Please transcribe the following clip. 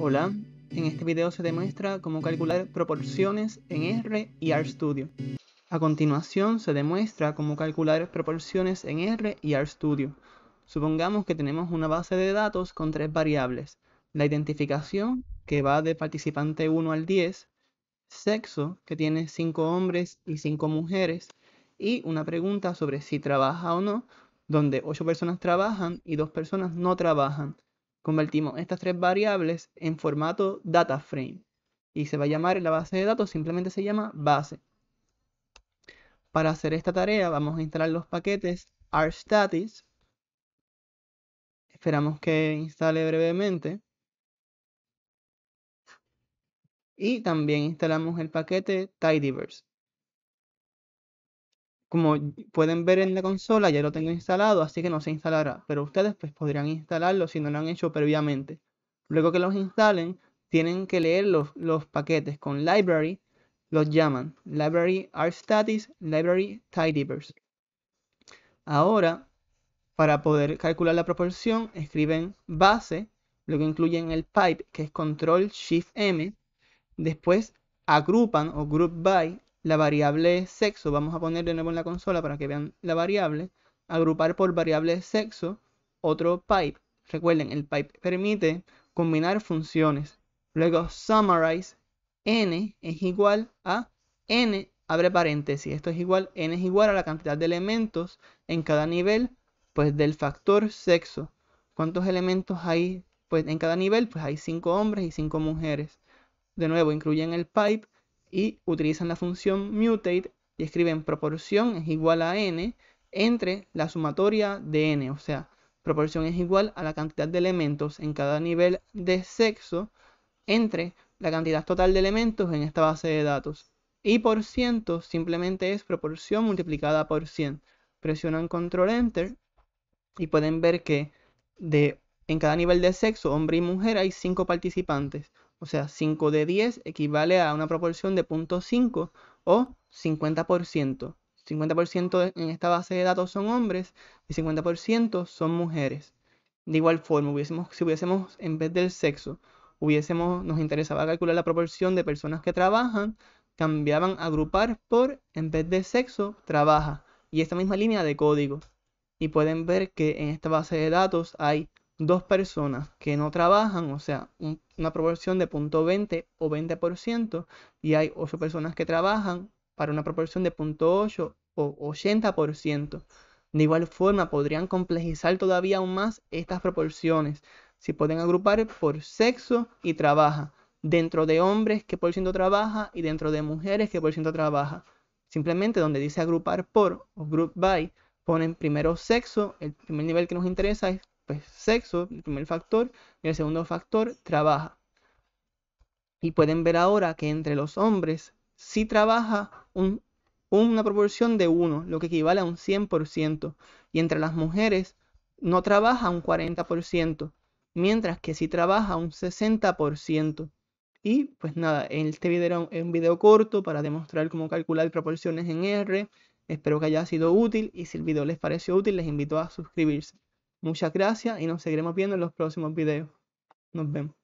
Hola, en este video se demuestra cómo calcular proporciones en R y RStudio. A continuación se demuestra cómo calcular proporciones en R y RStudio. Supongamos que tenemos una base de datos con tres variables. La identificación, que va de participante 1 al 10, sexo, que tiene 5 hombres y 5 mujeres, y una pregunta sobre si trabaja o no, donde 8 personas trabajan y 2 personas no trabajan. Convertimos estas tres variables en formato data frame y se va a llamar en la base de datos, simplemente se llama base. Para hacer esta tarea vamos a instalar los paquetes RStatis. Esperamos que instale brevemente. Y también instalamos el paquete tidyverse. Como pueden ver en la consola, ya lo tengo instalado, así que no se instalará, pero ustedes pues podrían instalarlo si no lo han hecho previamente. Luego que los instalen, tienen que leer los, paquetes con library, los llaman library studies library tidyverse. Ahora, para poder calcular la proporción, escriben base, luego incluyen el pipe que es control shift m, después agrupan o group by la variable sexo, vamos a poner de nuevo en la consola para que vean la variable, agrupar por variable sexo, otro pipe. Recuerden, el pipe permite combinar funciones. Luego summarize n es igual a n, abre paréntesis, esto es igual, n es igual a la cantidad de elementos en cada nivel, pues del factor sexo. ¿Cuántos elementos hay? Pues en cada nivel, pues hay 5 hombres y 5 mujeres. De nuevo, incluyen el pipe y utilizan la función mutate y escriben proporción es igual a n entre la sumatoria de n, o sea, proporción es igual a la cantidad de elementos en cada nivel de sexo entre la cantidad total de elementos en esta base de datos. Y por ciento simplemente es proporción multiplicada por 100. Presionan control enter y pueden ver que de, en cada nivel de sexo, hombre y mujer, hay 5 participantes. O sea, 5 de 10 equivale a una proporción de 0.5 o 50%. 50% en esta base de datos son hombres y 50% son mujeres. De igual forma, hubiésemos, si hubiésemos, en vez del sexo, hubiésemos, nos interesaba calcular la proporción de personas que trabajan, cambiaban a agrupar por, en vez de sexo, trabaja. Y esta misma línea de código. Y pueden ver que en esta base de datos hay dos personas que no trabajan, o sea, una proporción de 0.20 o 20%, y hay ocho personas que trabajan para una proporción de 0.8 o 80%. De igual forma, podrían complejizar todavía aún más estas proporciones. Si pueden agrupar por sexo y trabaja. Dentro de hombres, qué por ciento trabaja y dentro de mujeres, qué por ciento trabaja. Simplemente donde dice agrupar por o group by, ponen primero sexo. El primer nivel que nos interesa es pues, sexo, el primer factor, y el segundo factor trabaja. Y pueden ver ahora que entre los hombres sí trabaja una proporción de 1, lo que equivale a un 100%, y entre las mujeres no trabaja un 40%, mientras que sí trabaja un 60%. Y pues nada, este video era un video corto para demostrar cómo calcular proporciones en R. Espero que haya sido útil y si el video les pareció útil les invito a suscribirse. Muchas gracias y nos seguiremos viendo en los próximos videos. Nos vemos.